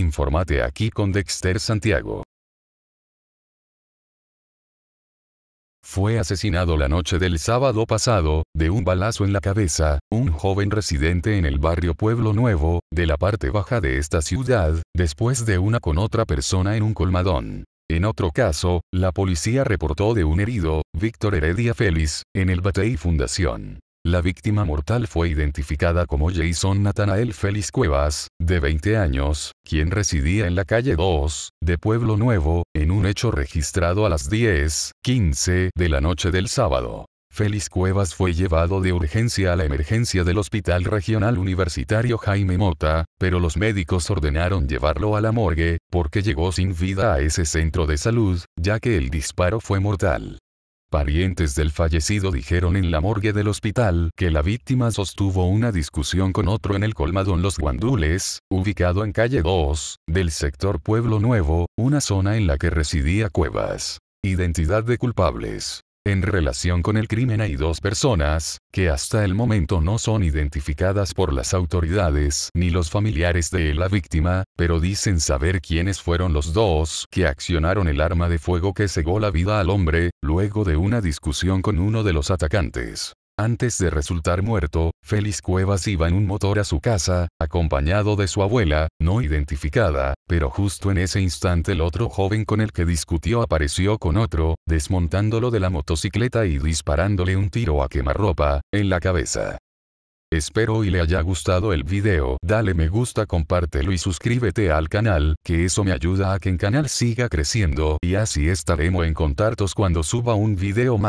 Infórmate aquí con Dexter Santiago. Fue asesinado la noche del sábado pasado, de un balazo en la cabeza, un joven residente en el barrio Pueblo Nuevo, de la parte baja de esta ciudad, después de una con otra persona en un colmadón. En otro caso, la policía reportó de un herido, Víctor Heredia Félix, en el Batey Fundación. La víctima mortal fue identificada como Jason Nathanael Félix Cuevas, de 20 años, quien residía en la calle 2, de Pueblo Nuevo, en un hecho registrado a las 10.15 de la noche del sábado. Félix Cuevas fue llevado de urgencia a la emergencia del Hospital Regional Universitario Jaime Mota, pero los médicos ordenaron llevarlo a la morgue, porque llegó sin vida a ese centro de salud, ya que el disparo fue mortal. Parientes del fallecido dijeron en la morgue del hospital que la víctima sostuvo una discusión con otro en el en Los Guandules, ubicado en calle 2, del sector Pueblo Nuevo, una zona en la que residía Cuevas. Identidad de culpables en relación con el crimen hay dos personas, que hasta el momento no son identificadas por las autoridades ni los familiares de la víctima, pero dicen saber quiénes fueron los dos que accionaron el arma de fuego que cegó la vida al hombre, luego de una discusión con uno de los atacantes. Antes de resultar muerto, Félix Cuevas iba en un motor a su casa, acompañado de su abuela, no identificada, pero justo en ese instante el otro joven con el que discutió apareció con otro, desmontándolo de la motocicleta y disparándole un tiro a quemarropa, en la cabeza. Espero y le haya gustado el video, dale me gusta compártelo y suscríbete al canal, que eso me ayuda a que el canal siga creciendo y así estaremos en contactos cuando suba un video más.